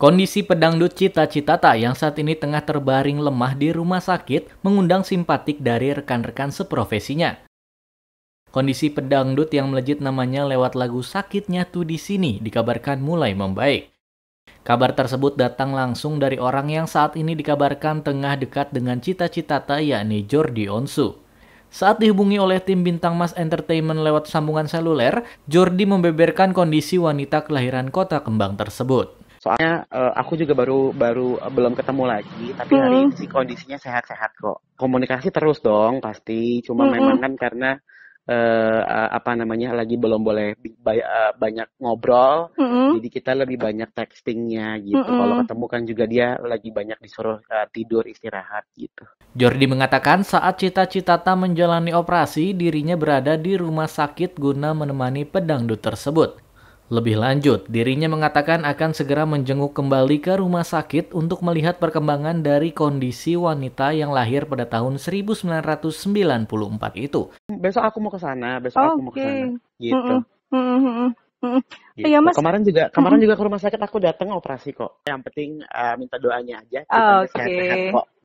Kondisi pedangdut Cita Citata yang saat ini tengah terbaring lemah di rumah sakit mengundang simpatik dari rekan-rekan seprofesinya. Kondisi pedangdut yang melejit namanya lewat lagu Sakitnya Tuh Di Sini dikabarkan mulai membaik. Kabar tersebut datang langsung dari orang yang saat ini dikabarkan tengah dekat dengan Cita Citata yakni Jordi Onsu. Saat dihubungi oleh tim Bintang Mas Entertainment lewat sambungan seluler, Jordi membeberkan kondisi wanita kelahiran kota kembang tersebut soalnya uh, aku juga baru baru uh, belum ketemu lagi tapi hari hmm. ini sih kondisinya sehat-sehat kok komunikasi terus dong pasti cuma hmm. memang hmm. kan karena uh, apa namanya lagi belum boleh bay banyak ngobrol mm -hmm. jadi kita lebih banyak textingnya gitu mm -hmm. kalau ketemu kan juga dia lagi banyak disuruh uh, tidur istirahat gitu Jordi mengatakan saat cita-cita tak menjalani operasi dirinya berada di rumah sakit guna menemani pedangdut tersebut lebih lanjut, dirinya mengatakan akan segera menjenguk kembali ke rumah sakit untuk melihat perkembangan dari kondisi wanita yang lahir pada tahun 1994 itu. Besok aku mau ke sana, besok okay. aku mau ke sana. Gitu. Mm -mm, mm Gitu. Ya, mas. Kemarin juga, kemarin juga ke rumah sakit aku datang operasi kok. Yang penting uh, minta doanya aja. Ah, oke. Okay.